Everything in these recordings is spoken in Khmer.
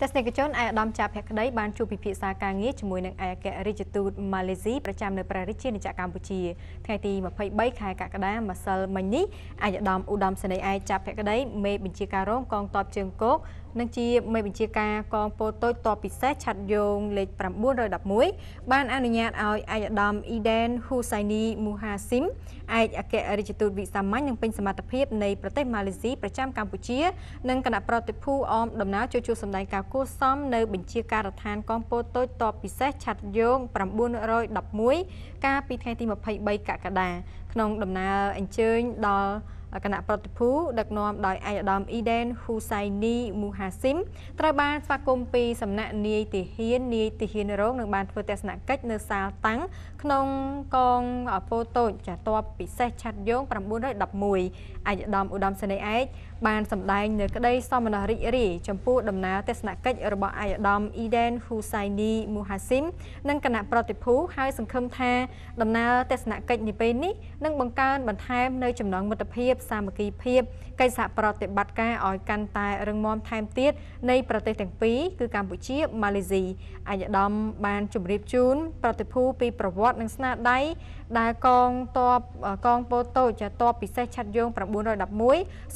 ទស្សនិកជនឯកឧត្តមចាភក្តីបានជួបពិភាក្សាការងារជាមួយនឹងឯកអគ្គរដ្ឋទូតម៉ាឡេស៊ីប្រចាំនៅព្រះរាជាណាចក្រកម្ពុជាថ្ងៃទី23ខែកក្កដាម្សិលមិញនេះឯកឧត្តមឧត្តមសេនីយ៍ឯកចាភក្តីមេបញ្ជាការរងកងទ័ពជើងគោកនិងជាមេបញ្ជាការកងពលតូចតបពិសេសឆាត់យងលេខ911បានអនុញ្ញាតឲ្យឯកឧត្តមអ៊ីដែនហ៊ូសៃនីមូហាស៊ីមឯកអគ្គរដ្ឋទូតវិសាមញ្ញនិងពេញសមត្ថភាពនៃប្រទេសម៉ាឡេស៊ីប្រចាំកម្ពុជានិងគណៈប្រតិភូអមដំណើរចូលជួបសម្ដែងការគួសសមនៅបញ្ជាការដ្ឋានកងពលតូចតបពិសេសឆាត់យង911កាលពីថ្ងៃទី23កក្កដាក្នុងដំណើរអញ្ជើញដល់គណៈប្រតិភូដឹកនាំដោយឯកឧត្តមអ៊ីដេនហ៊ូសៃនីមូហាស៊ីមត្រូវបាន ស្វាគមន៍ពីសំណាក់នាយទាហាននាយទាហានរងនឹងបានធ្វើទស្សនកិច្ចនៅសាលតាំងក្នុងកងពោតូចចាតបពិសេសឆាត់យង911ឯកឧត្តមឧត្តមសេនីយ៍ឯកបានសម្ដែងនៅក្តីសមនស្សរីករាយចំពោះដំណើរទស្សនកិច្ចរបស់អាយដាមអ៊ីដេនហ៊ូសៃនីមូហាស៊ីមនិងគណៈប្រតិភូហើយសង្ឃឹមថា ដំណើរទស្សនកិច្ចនេះពេលនេះនឹងបង្កើនបន្ថែមនៅចំណងមិត្តភាព សាមគ្គីភាពកិច្ចសហប្រតិបត្តិការឲ្យកាន់តែរឹងមាំថែមទៀតនៃប្រទេសទាំងពីរគឺកម្ពុជាម៉ាឡេស៊ីអាយដាមបានជម្រាបជូន ប្រតិភូពីប្រវត្តិនិងស្នាដៃដែលកងតបកងពោតូចតបពិសេសឆាត់យង911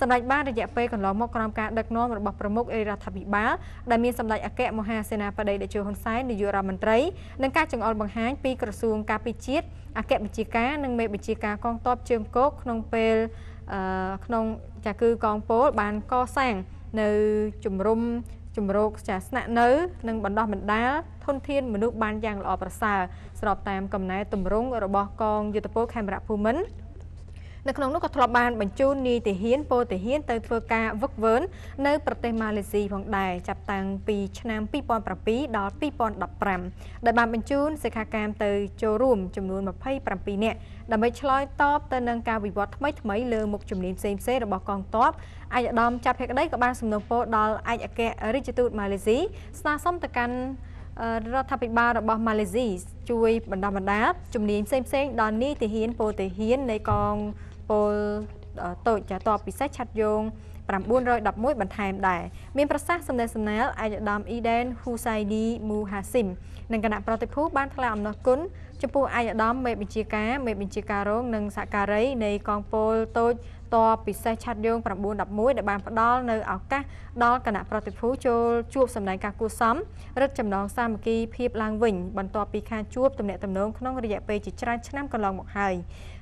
សម្រាប់បានរយយៈពេលកន្លងមកក្រោមការដឹកនាំរបស់ប្រមុខរាជរដ្ឋាភិបាលដែលមានសម្ដេចអគ្គមហាសេនាបតីតេជោហ៊ុនសែននាយករដ្ឋមន្ត្រីនិងការចង្អុលបង្ហាញពីក្រសួង ការពារជាតិអគ្គបញ្ជាការនិងមេបញ្ជាការកងទ័ពជើងគោកក្នុងពេលក្នុងចាគឺកងពលបានកសាង នៅជំរំជំរកចាស្នាក់នៅនិងបណ្ដោះបណ្ដាលធនធានមនុស្សបានយ៉ាងល្អប្រសើរស្របតាមកំណែទម្រង់របស់កងយុទ្ធពលខេមរៈភូមិន្ទនៅក្នុងនោះក៏ធ្លាប់បានបញ្ជូននាយទាហានពលទាហានទៅធ្វើការវឹកវើនៅប្រទេសម៉ាឡេស៊ីផងដែរចាប់តាំងពីឆ្នាំ2007ដល់2015ដែលបានបញ្ជូនសិក្ខាកាមទៅចូលរួមចំនួន27នាក់ដើម្បីឆ្លើយតបទៅនឹងការវិវត្តថ្មីថ្មីលើមុខជំនាញផ្សេងផ្សេងរបស់កងទ័ពឯកឧត្តមចាប់ភក្តីក៏បានសំណូមពរដល់ឯកអគ្គរដ្ឋទូតម៉ាឡេស៊ីស្នើសុំទៅកាន់រដ្ឋាភិបាលរបស់ម៉ាឡេស៊ីជួយបណ្ដំបណ្ដាជំនាញផ្សេងៗដល់នាយទាហានពលទាហាននៃកងពលតូចចាតបពិសេសឆាត់យង911បន្ថែមដែរមានប្រសាសន៍សំណេះសំណាលអាយដាមអ៊ីដេនហ៊ូសៃឌីមូហាស៊ីមនិងគណៈប្រតិភូបានថ្លែងអំណរគុណចំពោះអាយដាមមេបញ្ជាការមេបញ្ជាការរងនិងសហការីនៃកងពលតូចតបពិសេសឆាត់យើង911ដែលបានផ្ដល់នៅឱកាសដល់គណៈប្រតិភូចូលជួបសម្ដែងការគួសមរឹតចំណងសាមគ្គីភាពឡើងវិញបន្ទាប់ពីការជួបទំនាក់ទំនងក្នុងរយៈពេលជាច្រើនឆ្នាំកន្លងមកហើយ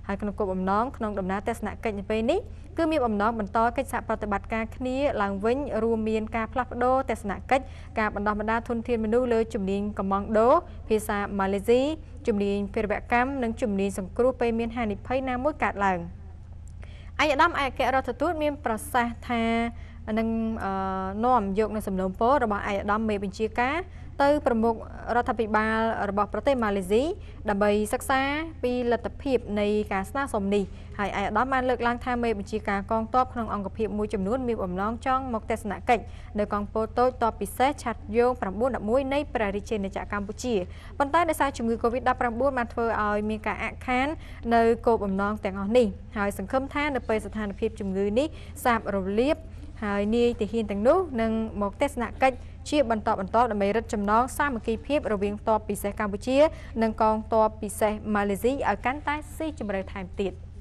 ហើយក្នុងគោលបំណងក្នុងដំណើរទស្សនកិច្ចនៅពេលនេះគឺមានបំណងបន្តកិច្ចសហប្រតិបត្តិការគ្នាឡើងវិញរួមមាន ការផ្លាស់ប្តូរទស្សនកិច្ចការបណ្ដុះបណ្ដាលធនធានមនុស្សលើជំនាញកំងដូភាសាម៉ាឡេស៊ីជំនាញភារវកម្មនិងជំនាញសង្គ្រោះពេលមានហានិភ័យណាមួយកើតឡើង។ឯកឧត្តមឯកអគ្គរដ្ឋទូតមានប្រសាសន៍ថានឹងនាំយកនៅសំណូមពររបស់ឯកឧត្តមមេបញ្ជាការ ទៅប្រមុខរដ្ឋាភិបាល របស់ប្រទេសម៉ាឡេស៊ីដើម្បីសិក្សាពីលទ្ធភាពនៃការស្នើសុំនេះហើយឯកឧត្តមបានលើកឡើងថាមេបញ្ជាការកងទ័ពក្នុងអង្គភាពមួយចំនួនមានបំណងចង់មកទស្សនកិច្ចនៅកងពលតូចទ័ពពិសេសឆាត់យោង911នៃព្រះរាជាណាចក្រកម្ពុជាប៉ុន្តែដោយសារជំងឺ Covid-19 បានធ្វើឲ្យមានការអាក់ខាននៅគោលបំណងទាំងអស់នេះហើយ សង្ឃឹមថានៅពេលស្ថានភាពជំងឺនេះសាបរលាបហើយនាយទាហានទាំងនោះនឹងមកទស្សនកិច្ចជាបន្តបន្តដើម្បីរឹតចំណងសាមគ្គីភាព រវាងទ័ពពិសេសកម្ពុជានិងកងទ័ពពិសេសម៉ាឡេស៊ីឲ្យកាន់តែស៊ីជម្រៅថែមទៀត។